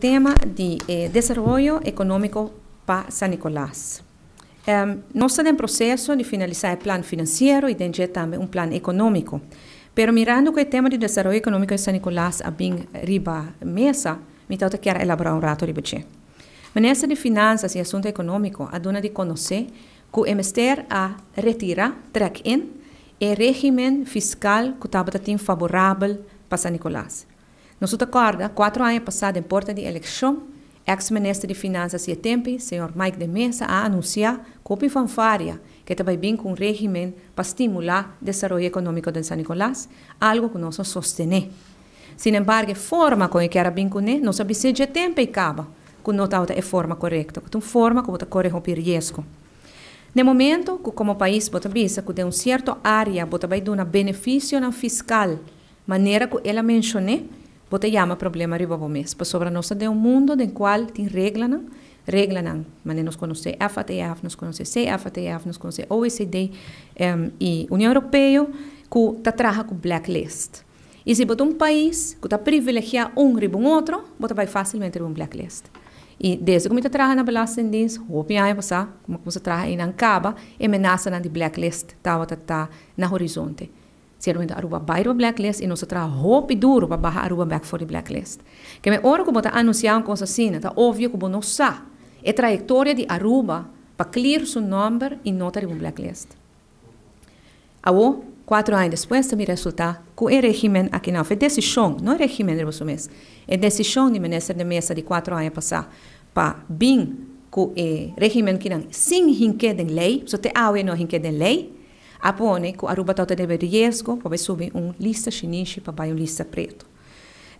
tema de eh, desarrollo económico para San Nicolás. Um, no estamos proceso de finalizar el plan financiero y de un plan económico, pero mirando que el tema de desarrollo económico de San Nicolás a bem riba mesa, então que elaborar un rato budget. Mas nessa de finanzas y asunto económicos ha de conocer que el a retira, track in, régimen fiscal que está favorable para San Nicolás. Nos acorda, quatro anos passados, em porta de eleição, ex-ministro de Finanças e Tempo, senhor Mike de Mesa, a anunciar copi fanfária que também vem com um regime para estimular o desenvolvimento econômico de São Nicolás, algo que nós sostener. Sin embargo, a forma com que era bem com ele, nós sabemos que tempo e acaba, que não está a forma correta, que é uma forma que correr o risco. No momento, que como país, bota brisa, que de um certo área, bota vai dar um benefício na fiscal, maneira que ela mencionou, Botelhama problema o ribavomês. Passou para nós de um mundo de qual tem regras, reglas, mas nós conhecemos a FATF, nós conhecemos a CFATF, nós conhecemos a OECD um, e União Europeia, que está trabalhando com blacklist. E se botar um país que está privilegiando um ribo um outro, bota vai facilmente um blacklist. E desde que como está trabalhando na Belasindins, houve aí passar, como você trabalha em Ancaba, ameaça na de blacklist estava tá, tá, na horizonte. Ser de Aruba Bairro Blacklist e nós traz roupa duro para barrar Aruba Back for the Blacklist. Que me hora que bota anunciar coisa assim, está óbvio que não sabe a trajetória de Aruba para clear seu número e notar de um blacklist. Agora, quatro anos depois, também resulta que o regime aqui não foi decisão, não é regime de vocês, é decisão do ministro de mesa de quatro anos passar para bem o regime que não sem rinqueden lei, só te ao não rinqueden lei, Abone com Aruba de Riesgo, para subir um lista chinesa para baixo lista preto.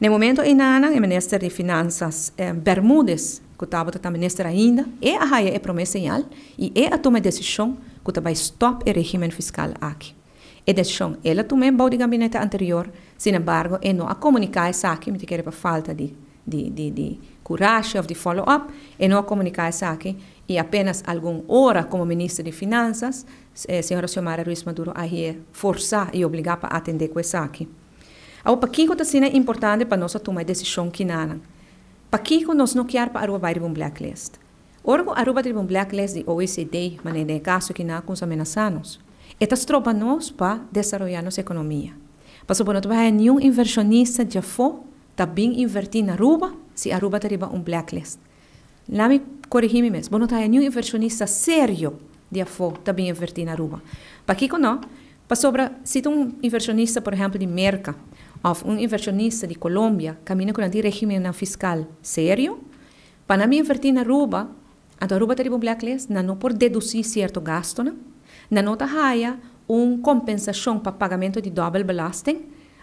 No momento, em Nana, o ministro de Finanças eh, Bermudes, que estava também ministro ainda, é a raia é promessa real e é a toma decisão que vai stop o regime fiscal aqui. E decisão ela também baú de gabinete anterior, sin embargo, e não a comunicar essa aqui, me que era falta de, de, de, de coragem, de follow-up, e não a comunicar essa aqui, e apenas alguma hora como ministro de Finanças, a eh, senhora Xiomara Ruiz Maduro aí forçar e obrigar para atender com isso aqui. Ao Paquico também é importante para nós tomar decisão que não. Paquico nós não quer para Aruba vai de um blacklist. Orgo Aruba de um blacklist de OECD, mas é caso que não nos ameaçanos. Estas tropas nós para desenvolver nossa economia. Mas por outro lado, nenhum inversionista já foi também invertido na Aruba se Aruba tiver um blacklist. Lá me corrigi-me mesmo. Não tem nenhum inversionista sério de afo também é invertir na Aruba. Para que não? Para sobre, se um inversionista, por exemplo, de Merca, ou um inversionista de Colômbia, caminha com um regime fiscal sério, para não invertir na Aruba, a Aruba tem um blacklist, não por deduzir certo gasto, não? Na nota raia, uma compensação para pagamento de double blasting,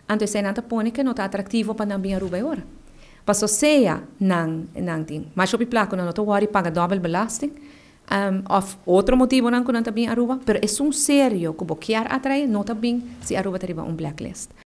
então, se não põe que não está atrativo para não vir Aruba agora. pasoseja ng, ng tin. Macho pipla kunan otowari paga double belasting, um, of otro motivo nan kunan tabin Aruba, pero es un serio kubo kiar atrae, no tabin si Aruba tariba un blacklist.